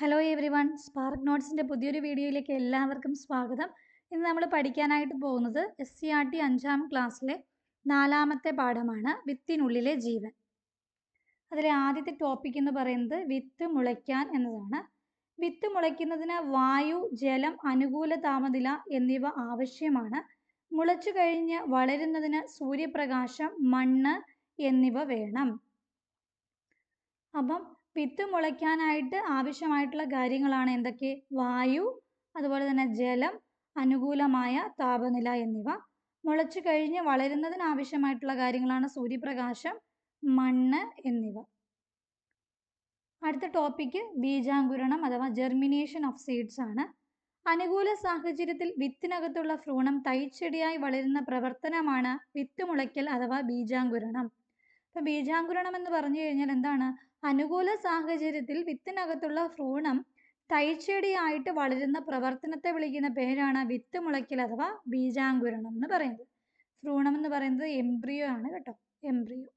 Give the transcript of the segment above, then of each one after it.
hello everyone spark നോട്ട്സിൻ്റെ പുതിയൊരു വീഡിയോയിലേക്ക് എല്ലാവർക്കും സ്വാഗതം ഇന്ന് നമ്മൾ പഠിക്കാനായിട്ട് പോകുന്നത് എസ് സി ആർ ടി അഞ്ചാം ക്ലാസ്സിലെ നാലാമത്തെ പാഠമാണ് വിത്തിനുള്ളിലെ ജീവൻ അതിലെ ആദ്യത്തെ ടോപ്പിക് എന്ന് പറയുന്നത് വിത്ത് മുളയ്ക്കാൻ എന്നതാണ് വിത്ത് മുളയ്ക്കുന്നതിന് വായു ജലം അനുകൂല താപനില എന്നിവ ആവശ്യമാണ് മുളച്ചു കഴിഞ്ഞ് വളരുന്നതിന് സൂര്യപ്രകാശം മണ്ണ് എന്നിവ വേണം അപ്പം പിത്ത് മുളയ്ക്കാനായിട്ട് ആവശ്യമായിട്ടുള്ള കാര്യങ്ങളാണ് എന്തൊക്കെ വായു അതുപോലെ തന്നെ ജലം അനുകൂലമായ താപനില എന്നിവ മുളച്ചു കഴിഞ്ഞ് വളരുന്നതിന് ആവശ്യമായിട്ടുള്ള കാര്യങ്ങളാണ് സൂര്യപ്രകാശം മണ്ണ് എന്നിവ അടുത്ത ടോപ്പിക്ക് ബീജാങ്കുരണം അഥവാ ജെർമിനേഷൻ ഓഫ് സീഡ്സ് ആണ് അനുകൂല സാഹചര്യത്തിൽ വിത്തിനകത്തുള്ള ഭ്രൂണം തൈച്ചെടിയായി വളരുന്ന പ്രവർത്തനമാണ് വിത്ത് മുളയ്ക്കൽ അഥവാ ബീജാങ്കുരണം ഇപ്പം ബീജാങ്കുരണം എന്ന് പറഞ്ഞു കഴിഞ്ഞാൽ എന്താണ് അനുകൂല സാഹചര്യത്തിൽ വിത്തിനകത്തുള്ള ഭ്രൂണം തൈച്ചെടിയായിട്ട് വളരുന്ന പ്രവർത്തനത്തെ വിളിക്കുന്ന പേരാണ് വിത്ത് മുളയ്ക്കൽ അഥവാ ബീജാങ്കുരണം എന്ന് പറയുന്നത് ഭ്രൂണം എന്ന് പറയുന്നത് എംബ്രിയോ ആണ് കേട്ടോ എംബ്രിയോ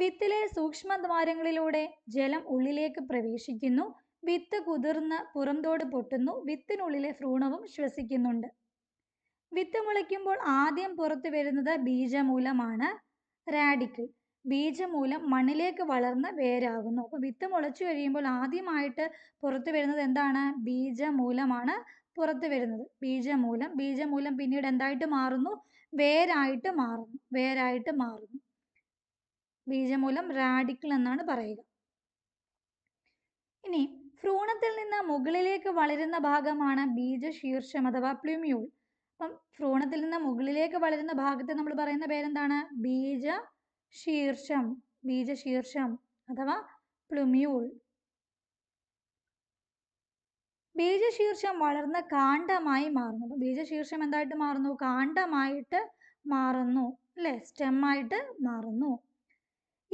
വിത്തിലെ സൂക്ഷ്മദ്വാരങ്ങളിലൂടെ ജലം ഉള്ളിലേക്ക് പ്രവേശിക്കുന്നു വിത്ത് കുതിർന്ന് പുറംതോട് പൊട്ടുന്നു വിത്തിനുള്ളിലെ ഭ്രൂണവും ശ്വസിക്കുന്നുണ്ട് വിത്ത് മുളയ്ക്കുമ്പോൾ ആദ്യം പുറത്തു വരുന്നത് ബീജമൂലമാണ് റാഡിക്കൽ ബീജമൂലം മണ്ണിലേക്ക് വളർന്ന് വേരാകുന്നു അപ്പോൾ വിത്ത് മുളച്ചു കഴിയുമ്പോൾ ആദ്യമായിട്ട് പുറത്തു വരുന്നത് എന്താണ് ബീജമൂലമാണ് പുറത്തു വരുന്നത് ബീജമൂലം ബീജമൂലം പിന്നീട് എന്തായിട്ട് മാറുന്നു വേരായിട്ട് മാറുന്നു വേരായിട്ട് മാറുന്നു ബീജമൂലം റാഡിക്കൽ എന്നാണ് പറയുക ഇനി ഭ്രൂണത്തിൽ നിന്ന് മുകളിലേക്ക് വളരുന്ന ഭാഗമാണ് ശീർഷം അഥവാ പ്ലിമ്യൂൾ അപ്പം ഭ്രൂണത്തിൽ നിന്ന് മുകളിലേക്ക് വളരുന്ന ഭാഗത്തെ നമ്മൾ പറയുന്ന പേരെന്താണ് ബീജ ശീർഷം ശീർഷം അഥവാ പ്ലുമ്യൂൾ ബീജശീർഷം വളർന്ന കാണ്ഡമായി മാറുന്നു അപ്പം ബീജശീർഷം എന്തായിട്ട് മാറുന്നു കാണ്ഡമായിട്ട് മാറുന്നു അല്ലേ സ്റ്റെമ്മായിട്ട് മാറുന്നു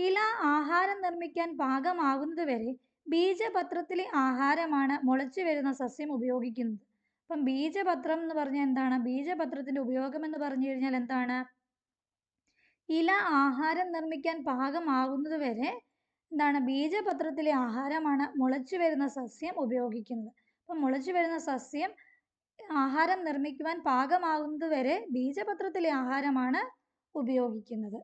ഇല ആഹാരം നിർമ്മിക്കാൻ പാകമാകുന്നത് വരെ ബീജപത്രത്തിലെ ആഹാരമാണ് മുളച്ചു വരുന്ന സസ്യം ഉപയോഗിക്കുന്നത് അപ്പം ബീജപത്രം എന്ന് പറഞ്ഞാൽ എന്താണ് ബീജപത്രത്തിൻ്റെ ഉപയോഗം എന്ന് പറഞ്ഞു കഴിഞ്ഞാൽ എന്താണ് ഇല ആഹാരം നിർമ്മിക്കാൻ പാകമാകുന്നത് വരെ എന്താണ് ബീജപത്രത്തിലെ ആഹാരമാണ് മുളച്ചു വരുന്ന സസ്യം ഉപയോഗിക്കുന്നത് അപ്പം മുളച്ചു വരുന്ന സസ്യം ആഹാരം നിർമ്മിക്കുവാൻ പാകമാകുന്നത് വരെ ബീജപത്രത്തിലെ ആഹാരമാണ് ഉപയോഗിക്കുന്നത്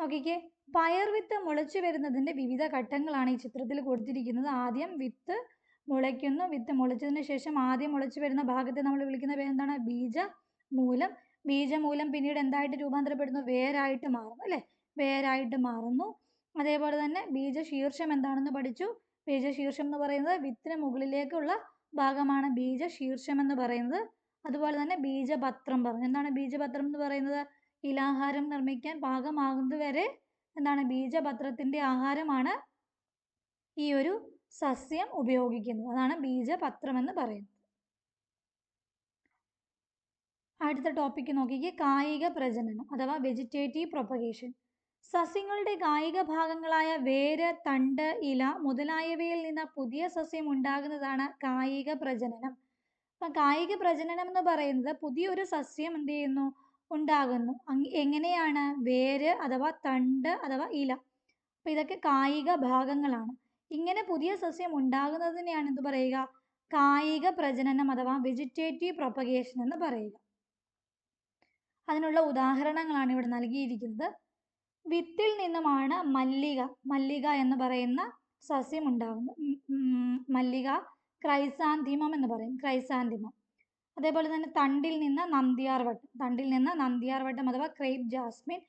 നോക്കിക്കേ പയർ വിത്ത് മുളച്ചു വരുന്നതിൻ്റെ വിവിധ ഘട്ടങ്ങളാണ് ഈ ചിത്രത്തിൽ കൊടുത്തിരിക്കുന്നത് ആദ്യം വിത്ത് മുളയ്ക്കുന്നു വിത്ത് മുളച്ചതിന് ശേഷം ആദ്യം മുളച്ചു വരുന്ന ഭാഗത്തെ നമ്മൾ വിളിക്കുന്ന പേരെന്താണ് ബീജമൂലം ബീജമൂലം പിന്നീട് എന്തായിട്ട് രൂപാന്തരപ്പെടുന്നു വേരായിട്ട് മാറുന്നു അല്ലേ വേരായിട്ട് മാറുന്നു അതേപോലെ തന്നെ ശീർഷം എന്താണെന്ന് പഠിച്ചു ശീർഷം എന്ന് പറയുന്നത് വിത്തിന് മുകളിലേക്കുള്ള ഭാഗമാണ് ശീർഷം എന്ന് പറയുന്നത് അതുപോലെ തന്നെ ബീജപത്രം പറഞ്ഞു എന്താണ് ബീജപത്രം എന്ന് പറയുന്നത് ഇലാഹാരം നിർമ്മിക്കാൻ പാകമാകുന്നത് വരെ എന്താണ് ബീജപത്രത്തിൻ്റെ ആഹാരമാണ് ഈ ഒരു സസ്യം ഉപയോഗിക്കുന്നത് അതാണ് എന്ന് പറയുന്നത് അടുത്ത ടോപ്പിക്ക് നോക്കിക്കേ കായിക പ്രജനനം അഥവാ വെജിറ്റേറ്റീവ് പ്രൊപ്പഗേഷൻ സസ്യങ്ങളുടെ കായിക ഭാഗങ്ങളായ വേര് തണ്ട് ഇല മുതലായവയിൽ നിന്ന് പുതിയ സസ്യം ഉണ്ടാകുന്നതാണ് കായിക പ്രജനനം അപ്പം കായിക പ്രജനനം എന്ന് പറയുന്നത് പുതിയൊരു സസ്യം എന്ത് ചെയ്യുന്നു ഉണ്ടാകുന്നു എങ്ങനെയാണ് വേര് അഥവാ തണ്ട് അഥവാ ഇല അപ്പം ഇതൊക്കെ കായിക ഭാഗങ്ങളാണ് ഇങ്ങനെ പുതിയ സസ്യം ഉണ്ടാകുന്നതിനെയാണ് എന്ത് പറയുക കായിക പ്രജനനം അഥവാ വെജിറ്റേറ്റീവ് പ്രൊപ്പഗേഷൻ എന്ന് പറയുക അതിനുള്ള ഉദാഹരണങ്ങളാണ് ഇവിടെ നൽകിയിരിക്കുന്നത് വിത്തിൽ നിന്നുമാണ് മല്ലിക മല്ലിക എന്ന് പറയുന്ന സസ്യം ഉണ്ടാകുന്നത് മല്ലിക ക്രൈസാന്തിമം എന്ന് പറയും ക്രൈസാന്തിമം അതേപോലെ തന്നെ തണ്ടിൽ നിന്ന് നന്ദിയാർവട്ടം തണ്ടിൽ നിന്ന് നന്ദിയാർവട്ടം അഥവാ ക്രേപ്പ് ജാസ്മിൻ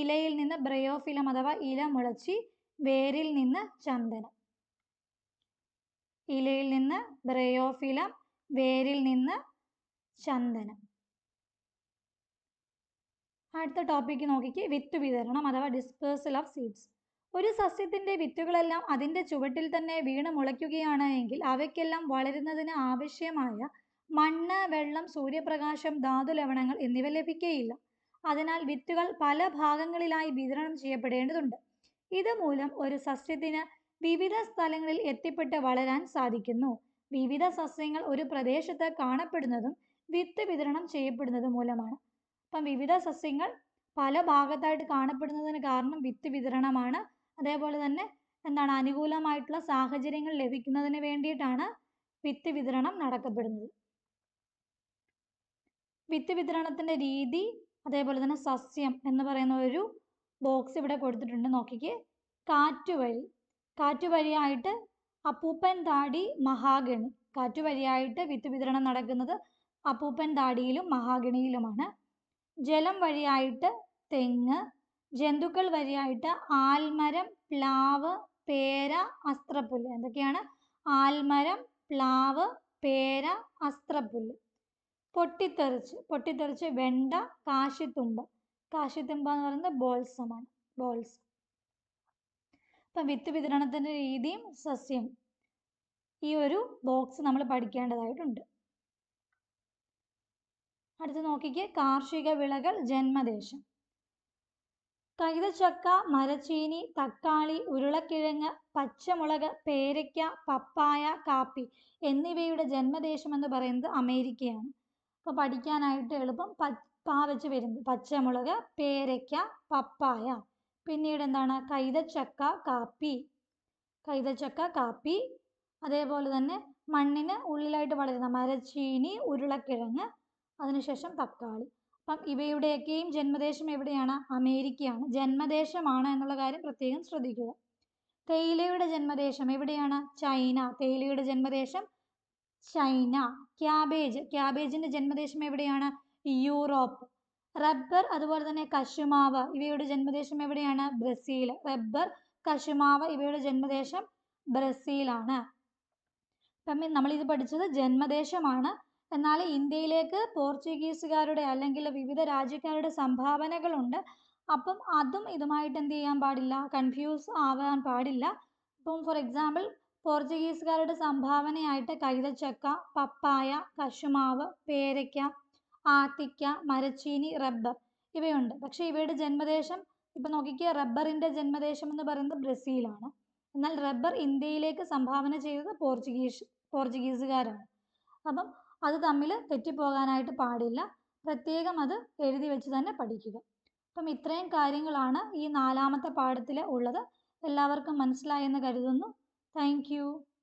ഇലയിൽ നിന്ന് ബ്രയോഫിലം അഥവാ ഇല മുളച്ചി വേരിൽ നിന്ന് ചന്ദനം ഇലയിൽ നിന്ന് ബ്രയോഫിലം വേരിൽ നിന്ന് ചന്ദനം അടുത്ത ടോപ്പിക്ക് നോക്കിക്ക് വിത്ത് വിതരണം അഥവാ ഡിസ്പേഴ്സൽ ഓഫ് സീഡ്സ് ഒരു സസ്യത്തിൻ്റെ വിത്തുകളെല്ലാം അതിൻ്റെ ചുവട്ടിൽ തന്നെ വീണ് മുളയ്ക്കുകയാണ് എങ്കിൽ അവയ്ക്കെല്ലാം വളരുന്നതിന് ആവശ്യമായ മണ്ണ് വെള്ളം സൂര്യപ്രകാശം ധാതു ലവണങ്ങൾ എന്നിവ ലഭിക്കുകയില്ല അതിനാൽ വിത്തുകൾ പല ഭാഗങ്ങളിലായി വിതരണം ചെയ്യപ്പെടേണ്ടതുണ്ട് ഇതുമൂലം ഒരു സസ്യത്തിന് വിവിധ സ്ഥലങ്ങളിൽ എത്തിപ്പെട്ട് വളരാൻ സാധിക്കുന്നു വിവിധ സസ്യങ്ങൾ ഒരു പ്രദേശത്ത് കാണപ്പെടുന്നതും വിത്ത് വിതരണം ചെയ്യപ്പെടുന്നതും മൂലമാണ് അപ്പം വിവിധ സസ്യങ്ങൾ പല ഭാഗത്തായിട്ട് കാണപ്പെടുന്നതിന് കാരണം വിത്ത് വിതരണമാണ് അതേപോലെ തന്നെ എന്താണ് അനുകൂലമായിട്ടുള്ള സാഹചര്യങ്ങൾ ലഭിക്കുന്നതിന് വേണ്ടിയിട്ടാണ് വിത്ത് വിതരണം നടക്കപ്പെടുന്നത് വിത്ത് വിതരണത്തിൻ്റെ രീതി അതേപോലെ തന്നെ സസ്യം എന്ന് പറയുന്ന ഒരു ബോക്സ് ഇവിടെ കൊടുത്തിട്ടുണ്ട് നോക്കിക്ക് കാറ്റുവഴി കാറ്റുവഴിയായിട്ട് അപ്പൂപ്പൻ താടി മഹാഗണി കാറ്റുവഴിയായിട്ട് വിത്ത് വിതരണം നടക്കുന്നത് അപ്പൂപ്പൻ താടിയിലും മഹാഗണിയിലുമാണ് ജലം വഴിയായിട്ട് തെങ്ങ് ജന്തുക്കൾ വഴിയായിട്ട് ആൽമരം പ്ലാവ് പേര അസ്ത്രപ്പുല്ല് എന്തൊക്കെയാണ് ആൽമരം പ്ലാവ് പേര അസ്ത്രപ്പുല്ല് പൊട്ടിത്തെറിച്ച് പൊട്ടിത്തെറിച്ച് വെണ്ട കാശിത്തുമ്പ കാശിത്തുമ്പ എന്ന് പറയുന്നത് ബോൾസമാണ് ബോൾസം അപ്പം വിത്ത് വിതരണത്തിൻ്റെ രീതിയും സസ്യം ഈ ഒരു ബോക്സ് നമ്മൾ പഠിക്കേണ്ടതായിട്ടുണ്ട് അടുത്ത് നോക്കിക്കേ കാർഷിക വിളകൾ ജന്മദേശം കൈതച്ചക്ക മരച്ചീനി തക്കാളി ഉരുളക്കിഴങ്ങ് പച്ചമുളക് പേരയ്ക്ക പപ്പായ കാപ്പി എന്നിവയുടെ ജന്മദേശം എന്ന് പറയുന്നത് അമേരിക്കയാണ് അപ്പോൾ പഠിക്കാനായിട്ട് എളുപ്പം പ വെച്ച് വരുന്നത് പച്ചമുളക് പേരയ്ക്ക പപ്പായ പിന്നീട് എന്താണ് കൈതച്ചക്ക കാപ്പി കൈതച്ചക്ക കാപ്പി അതേപോലെ തന്നെ മണ്ണിന് ഉള്ളിലായിട്ട് വളരുന്ന മരച്ചീനി ഉരുളക്കിഴങ്ങ് അതിനുശേഷം തക്കാളി അപ്പം ഇവയുടെയൊക്കെയും ജന്മദേശം എവിടെയാണ് അമേരിക്കയാണ് ജന്മദേശമാണ് എന്നുള്ള കാര്യം പ്രത്യേകം ശ്രദ്ധിക്കുക തേയിലയുടെ ജന്മദേശം എവിടെയാണ് ചൈന തേയിലയുടെ ജന്മദേശം ചൈന ക്യാബേജ് ക്യാബേജിൻ്റെ ജന്മദേശം എവിടെയാണ് യൂറോപ്പ് റബ്ബർ അതുപോലെ തന്നെ കശുമാവ് ഇവയുടെ ജന്മദേശം എവിടെയാണ് ബ്രസീൽ റബ്ബർ കശുമാവ് ഇവയുടെ ജന്മദേശം ബ്രസീലാണ് അപ്പം നമ്മളിത് പഠിച്ചത് ജന്മദേശമാണ് എന്നാൽ ഇന്ത്യയിലേക്ക് പോർച്ചുഗീസുകാരുടെ അല്ലെങ്കിൽ വിവിധ രാജ്യക്കാരുടെ സംഭാവനകളുണ്ട് അപ്പം അതും ഇതുമായിട്ട് എന്ത് ചെയ്യാൻ പാടില്ല കൺഫ്യൂസ് ആവാൻ പാടില്ല ഇപ്പം ഫോർ എക്സാമ്പിൾ പോർച്ചുഗീസുകാരുടെ സംഭാവനയായിട്ട് കൈതച്ചക്ക പപ്പായ കശുമാവ് പേരയ്ക്ക ആത്തിക്ക മരച്ചീനി റബ്ബർ ഇവയുണ്ട് പക്ഷേ ഇവയുടെ ജന്മദേശം ഇപ്പൊ നോക്കിക്കുക റബ്ബറിന്റെ ജന്മദേശം എന്ന് പറയുന്നത് ബ്രസീലാണ് എന്നാൽ റബ്ബർ ഇന്ത്യയിലേക്ക് സംഭാവന ചെയ്തത് പോർച്ചുഗീസ് പോർച്ചുഗീസുകാരാണ് അപ്പം അത് തമ്മിൽ തെറ്റിപ്പോകാനായിട്ട് പാടില്ല പ്രത്യേകം അത് എഴുതി വെച്ച് തന്നെ പഠിക്കുക അപ്പം ഇത്രയും കാര്യങ്ങളാണ് ഈ നാലാമത്തെ പാഠത്തിൽ ഉള്ളത് എല്ലാവർക്കും മനസ്സിലായെന്ന് കരുതുന്നു താങ്ക്